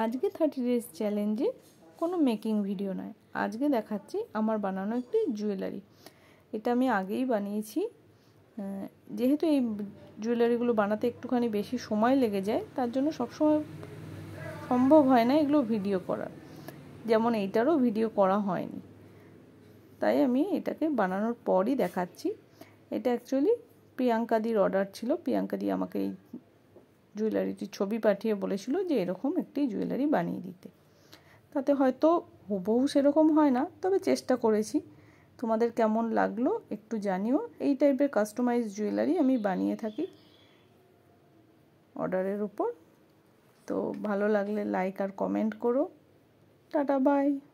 আজকে thirty days চ্যালেঞ্জে কোনো মেকিং ভিডিও নয় আজকে দেখাচ্ছি আমার বানানো একটি জুয়েলারি এটা আমি আগেই বানিয়েছি যেহেতু এই জুয়েলারিগুলো বানাতে একটুখানি বেশি সময় লেগে যায় তার জন্য সবসময় সম্ভব হয় না এগুলো ভিডিও করার যেমন এইটারও ভিডিও করা হয়নি তাই আমি এটাকে বানানোর পরই দেখাচ্ছি এটা অ্যাকচুয়ালি প্রিয়াঙ্কাদির অর্ডার ছিল প্রিয়াঙ্কাদি আমাকে এই জুয়েলারিটির ছবি পাঠিয়ে বলেছিল যে এরকম একটি জুয়েলারি বানিয়ে দিতে তাতে হয়তো হুবহু সেরকম হয় না তবে চেষ্টা করেছি তোমাদের কেমন লাগলো একটু জানিও এই টাইপের কাস্টমাইজ জুয়েলারি আমি বানিয়ে থাকি অর্ডারের উপর তো ভালো লাগলে লাইক আর কমেন্ট করো টাটা বাই